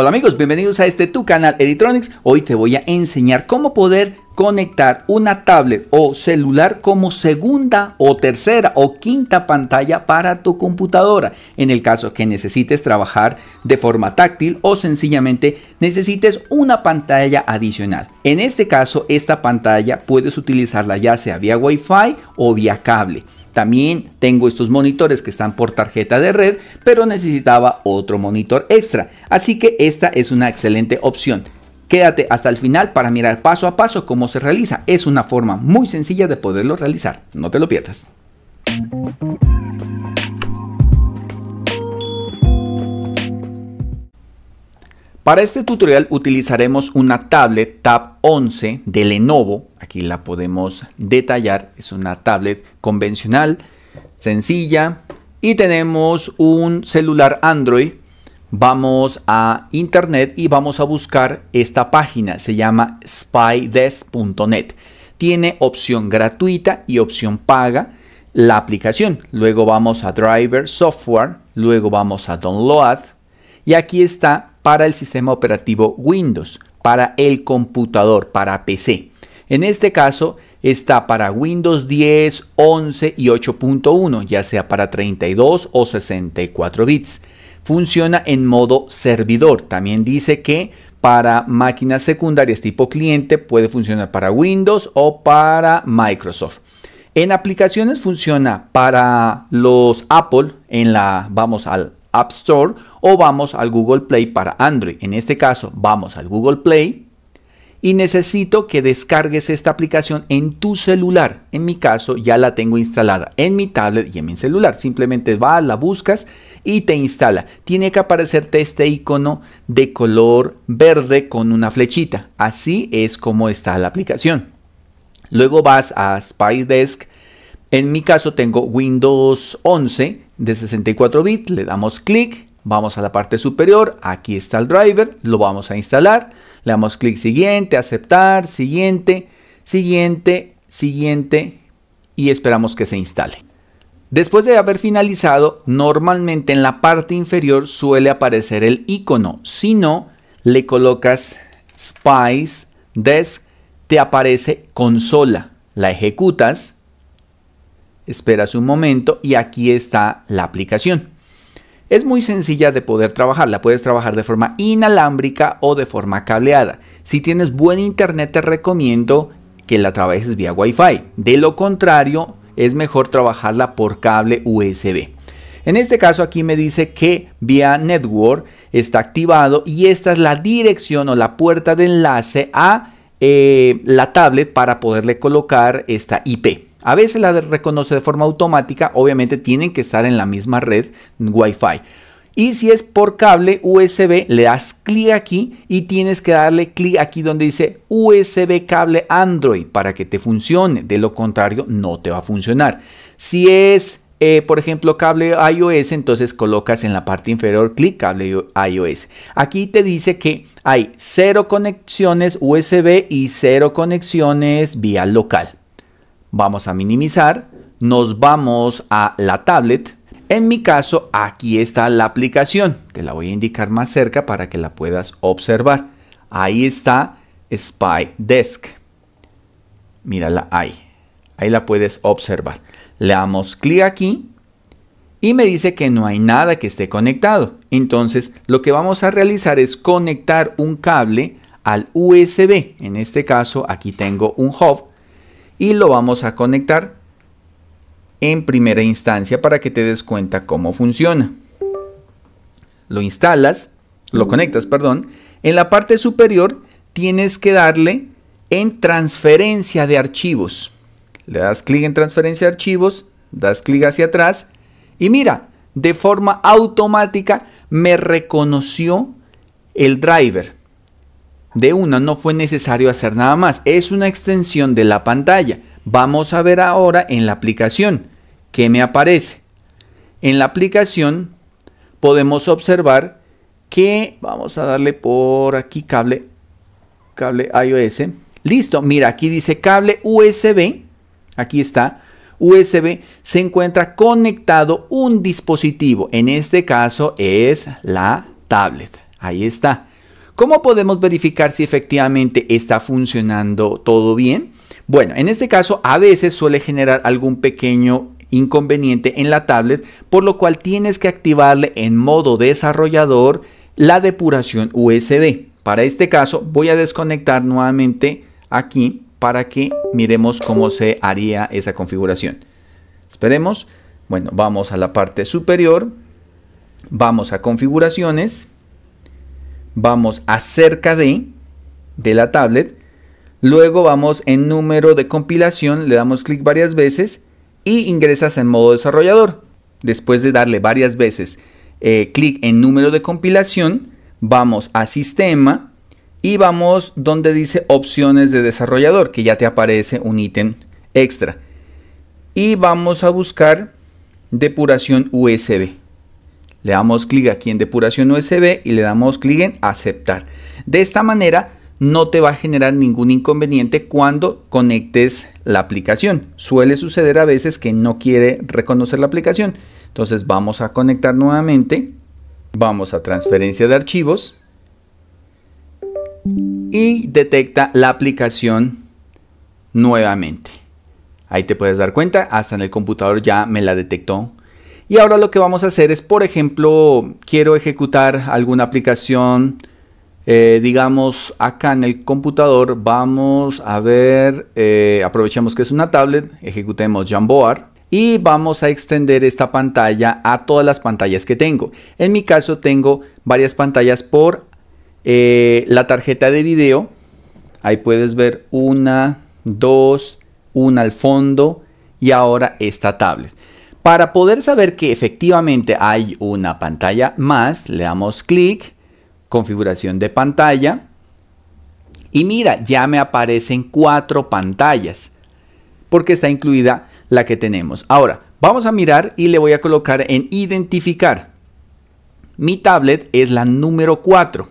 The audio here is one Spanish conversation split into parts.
Hola amigos, bienvenidos a este tu canal Editronics. Hoy te voy a enseñar cómo poder conectar una tablet o celular como segunda o tercera o quinta pantalla para tu computadora en el caso que necesites trabajar de forma táctil o sencillamente necesites una pantalla adicional. En este caso, esta pantalla puedes utilizarla ya sea vía Wi-Fi o vía cable. También tengo estos monitores que están por tarjeta de red, pero necesitaba otro monitor extra. Así que esta es una excelente opción. Quédate hasta el final para mirar paso a paso cómo se realiza. Es una forma muy sencilla de poderlo realizar. No te lo pierdas. Para este tutorial utilizaremos una tablet Tab 11 de Lenovo. Aquí la podemos detallar. Es una tablet convencional, sencilla. Y tenemos un celular Android. Vamos a internet y vamos a buscar esta página. Se llama spydesk.net. Tiene opción gratuita y opción paga la aplicación. Luego vamos a driver software. Luego vamos a download. Y aquí está para el sistema operativo Windows, para el computador, para PC. En este caso está para Windows 10, 11 y 8.1, ya sea para 32 o 64 bits. Funciona en modo servidor. También dice que para máquinas secundarias tipo cliente puede funcionar para Windows o para Microsoft. En aplicaciones funciona para los Apple, en la vamos al App Store o vamos al Google Play para Android. En este caso, vamos al Google Play y necesito que descargues esta aplicación en tu celular. En mi caso, ya la tengo instalada en mi tablet y en mi celular. Simplemente vas, la buscas y te instala. Tiene que aparecerte este icono de color verde con una flechita. Así es como está la aplicación. Luego vas a Spice Desk. En mi caso tengo Windows 11 de 64 bits, le damos clic, vamos a la parte superior, aquí está el driver, lo vamos a instalar, le damos clic siguiente, aceptar, siguiente, siguiente, siguiente y esperamos que se instale. Después de haber finalizado, normalmente en la parte inferior suele aparecer el icono, si no, le colocas Spice Desk, te aparece consola, la ejecutas esperas un momento y aquí está la aplicación. Es muy sencilla de poder trabajar, la puedes trabajar de forma inalámbrica o de forma cableada. Si tienes buen internet te recomiendo que la trabajes vía Wi-Fi, de lo contrario es mejor trabajarla por cable USB. En este caso aquí me dice que vía network está activado y esta es la dirección o la puerta de enlace a eh, la tablet para poderle colocar esta IP. A veces la reconoce de forma automática, obviamente tienen que estar en la misma red Wi-Fi. Y si es por cable USB, le das clic aquí y tienes que darle clic aquí donde dice USB cable Android para que te funcione. De lo contrario, no te va a funcionar. Si es, eh, por ejemplo, cable iOS, entonces colocas en la parte inferior clic cable iOS. Aquí te dice que hay cero conexiones USB y cero conexiones vía local. Vamos a minimizar, nos vamos a la tablet. En mi caso, aquí está la aplicación. Te la voy a indicar más cerca para que la puedas observar. Ahí está Spy Desk. Mírala ahí. Ahí la puedes observar. Le damos clic aquí y me dice que no hay nada que esté conectado. Entonces, lo que vamos a realizar es conectar un cable al USB. En este caso, aquí tengo un hub y lo vamos a conectar en primera instancia para que te des cuenta cómo funciona. Lo instalas, lo conectas, perdón. En la parte superior tienes que darle en transferencia de archivos. Le das clic en transferencia de archivos, das clic hacia atrás y mira, de forma automática me reconoció el driver de una, no fue necesario hacer nada más, es una extensión de la pantalla. Vamos a ver ahora en la aplicación qué me aparece. En la aplicación podemos observar que vamos a darle por aquí cable cable iOS. Listo, mira, aquí dice cable USB. Aquí está. USB se encuentra conectado un dispositivo. En este caso es la tablet. Ahí está. ¿Cómo podemos verificar si efectivamente está funcionando todo bien? Bueno, en este caso a veces suele generar algún pequeño inconveniente en la tablet, por lo cual tienes que activarle en modo desarrollador la depuración USB. Para este caso voy a desconectar nuevamente aquí para que miremos cómo se haría esa configuración. Esperemos. Bueno, vamos a la parte superior. Vamos a configuraciones vamos acerca de, de la tablet, luego vamos en número de compilación, le damos clic varias veces y ingresas en modo desarrollador. Después de darle varias veces eh, clic en número de compilación, vamos a sistema y vamos donde dice opciones de desarrollador, que ya te aparece un ítem extra. Y vamos a buscar depuración USB. Le damos clic aquí en depuración USB y le damos clic en aceptar. De esta manera no te va a generar ningún inconveniente cuando conectes la aplicación. Suele suceder a veces que no quiere reconocer la aplicación. Entonces vamos a conectar nuevamente. Vamos a transferencia de archivos. Y detecta la aplicación nuevamente. Ahí te puedes dar cuenta, hasta en el computador ya me la detectó y ahora lo que vamos a hacer es, por ejemplo, quiero ejecutar alguna aplicación, eh, digamos, acá en el computador. Vamos a ver, eh, aprovechemos que es una tablet, ejecutemos Jamboard. Y vamos a extender esta pantalla a todas las pantallas que tengo. En mi caso tengo varias pantallas por eh, la tarjeta de video. Ahí puedes ver una, dos, una al fondo y ahora esta tablet. Para poder saber que efectivamente hay una pantalla más, le damos clic, configuración de pantalla, y mira, ya me aparecen cuatro pantallas, porque está incluida la que tenemos. Ahora, vamos a mirar y le voy a colocar en identificar. Mi tablet es la número 4.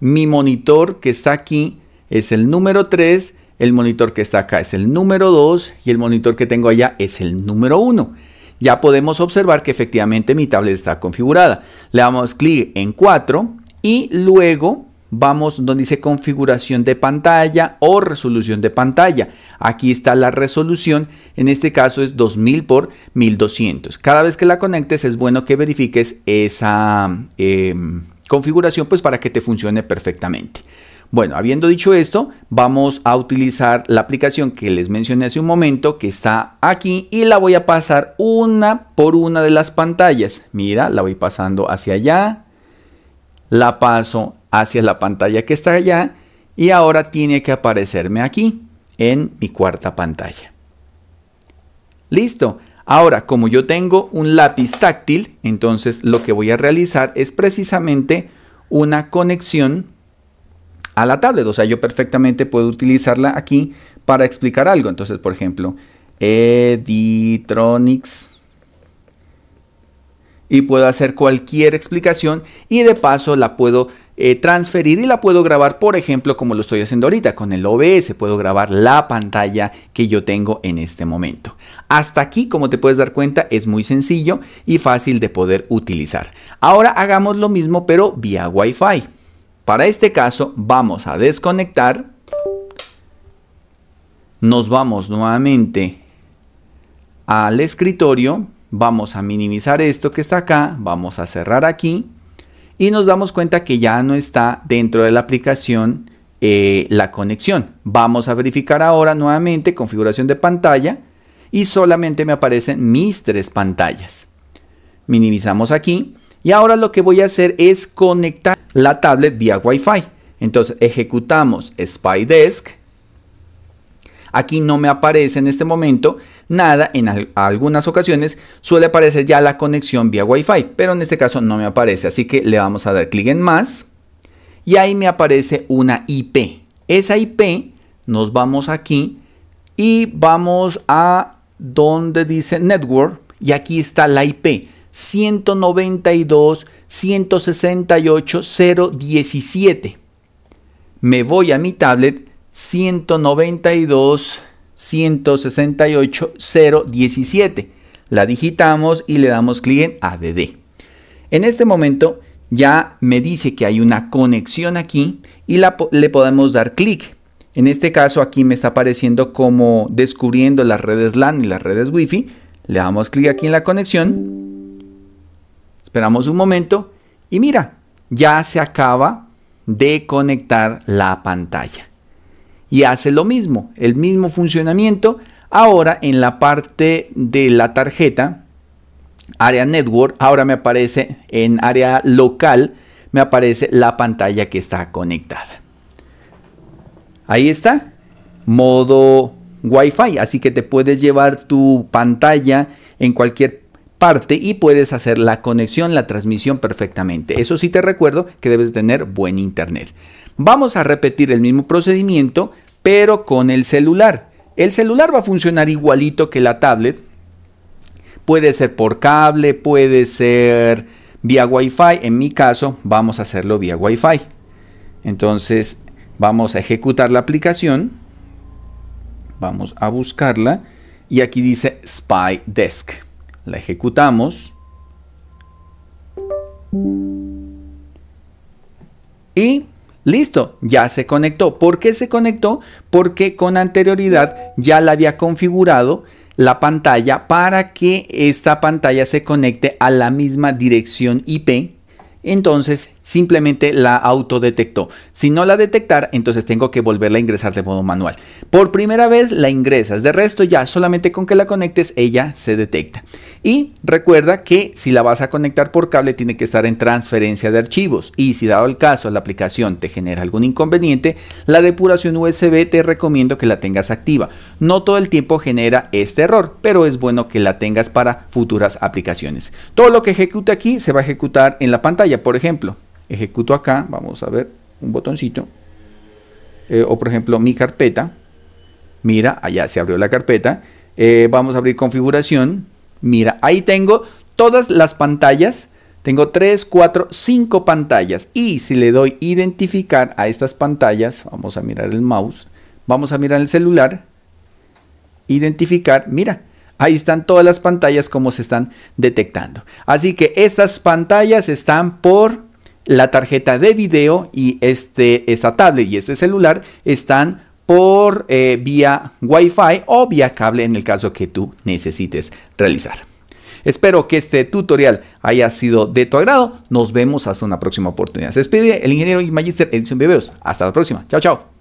Mi monitor que está aquí es el número 3 el monitor que está acá es el número 2 y el monitor que tengo allá es el número 1. Ya podemos observar que efectivamente mi tablet está configurada. Le damos clic en 4 y luego vamos donde dice configuración de pantalla o resolución de pantalla. Aquí está la resolución, en este caso es 2000 por 1200. Cada vez que la conectes es bueno que verifiques esa em, configuración pues para que te funcione perfectamente. Bueno, habiendo dicho esto, vamos a utilizar la aplicación que les mencioné hace un momento, que está aquí, y la voy a pasar una por una de las pantallas. Mira, la voy pasando hacia allá, la paso hacia la pantalla que está allá, y ahora tiene que aparecerme aquí, en mi cuarta pantalla. Listo. Ahora, como yo tengo un lápiz táctil, entonces lo que voy a realizar es precisamente una conexión a la tablet. O sea, yo perfectamente puedo utilizarla aquí para explicar algo. Entonces, por ejemplo, Editronics. Y puedo hacer cualquier explicación y de paso la puedo eh, transferir y la puedo grabar, por ejemplo, como lo estoy haciendo ahorita con el OBS. Puedo grabar la pantalla que yo tengo en este momento. Hasta aquí, como te puedes dar cuenta, es muy sencillo y fácil de poder utilizar. Ahora hagamos lo mismo pero vía Wi-Fi. Para este caso vamos a desconectar. Nos vamos nuevamente al escritorio. Vamos a minimizar esto que está acá. Vamos a cerrar aquí. Y nos damos cuenta que ya no está dentro de la aplicación eh, la conexión. Vamos a verificar ahora nuevamente configuración de pantalla. Y solamente me aparecen mis tres pantallas. Minimizamos aquí y ahora lo que voy a hacer es conectar la tablet vía Wi-Fi. Entonces ejecutamos SpyDesk. Aquí no me aparece en este momento nada, en algunas ocasiones suele aparecer ya la conexión vía Wi-Fi, pero en este caso no me aparece, así que le vamos a dar clic en más y ahí me aparece una IP. Esa IP nos vamos aquí y vamos a donde dice Network y aquí está la IP. 192 168 017. Me voy a mi tablet 192 168 017. La digitamos y le damos clic en ADD. En este momento ya me dice que hay una conexión aquí y la, le podemos dar clic. En este caso aquí me está apareciendo como descubriendo las redes LAN y las redes Wi-Fi. Le damos clic aquí en la conexión Esperamos un momento y mira, ya se acaba de conectar la pantalla. Y hace lo mismo, el mismo funcionamiento. Ahora en la parte de la tarjeta, área network, ahora me aparece en área local, me aparece la pantalla que está conectada. Ahí está, modo Wi-Fi, así que te puedes llevar tu pantalla en cualquier parte y puedes hacer la conexión, la transmisión perfectamente. Eso sí te recuerdo que debes tener buen internet. Vamos a repetir el mismo procedimiento, pero con el celular. El celular va a funcionar igualito que la tablet. Puede ser por cable, puede ser vía Wi-Fi. En mi caso, vamos a hacerlo vía Wi-Fi. Entonces, vamos a ejecutar la aplicación. Vamos a buscarla. Y aquí dice Spy Desk la ejecutamos y listo, ya se conectó. ¿Por qué se conectó? Porque con anterioridad ya la había configurado la pantalla para que esta pantalla se conecte a la misma dirección IP entonces simplemente la autodetectó. Si no la detectar, entonces tengo que volverla a ingresar de modo manual. Por primera vez la ingresas, de resto ya solamente con que la conectes ella se detecta. Y recuerda que si la vas a conectar por cable tiene que estar en transferencia de archivos y si dado el caso la aplicación te genera algún inconveniente, la depuración USB te recomiendo que la tengas activa no todo el tiempo genera este error, pero es bueno que la tengas para futuras aplicaciones. Todo lo que ejecute aquí se va a ejecutar en la pantalla. Por ejemplo, ejecuto acá, vamos a ver, un botoncito. Eh, o por ejemplo, mi carpeta. Mira, allá se abrió la carpeta. Eh, vamos a abrir configuración. Mira, ahí tengo todas las pantallas. Tengo 3, 4, 5 pantallas. Y si le doy identificar a estas pantallas, vamos a mirar el mouse, vamos a mirar el celular, identificar, mira, ahí están todas las pantallas como se están detectando. Así que estas pantallas están por la tarjeta de video y este, esta tablet y este celular están por eh, vía Wi-Fi o vía cable en el caso que tú necesites realizar. Espero que este tutorial haya sido de tu agrado. Nos vemos hasta una próxima oportunidad. Se despide el ingeniero y magister Edison Bebeos. Hasta la próxima. Chao, chao.